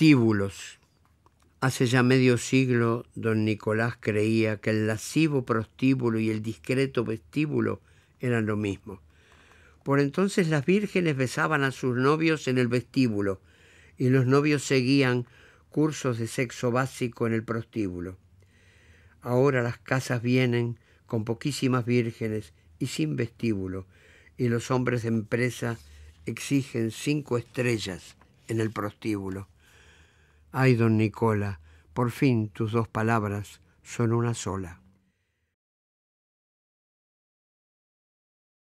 Vestíbulos. Hace ya medio siglo don Nicolás creía que el lascivo prostíbulo y el discreto vestíbulo eran lo mismo. Por entonces las vírgenes besaban a sus novios en el vestíbulo y los novios seguían cursos de sexo básico en el prostíbulo. Ahora las casas vienen con poquísimas vírgenes y sin vestíbulo, y los hombres de empresa exigen cinco estrellas en el prostíbulo. Ay, don Nicola, por fin tus dos palabras son una sola.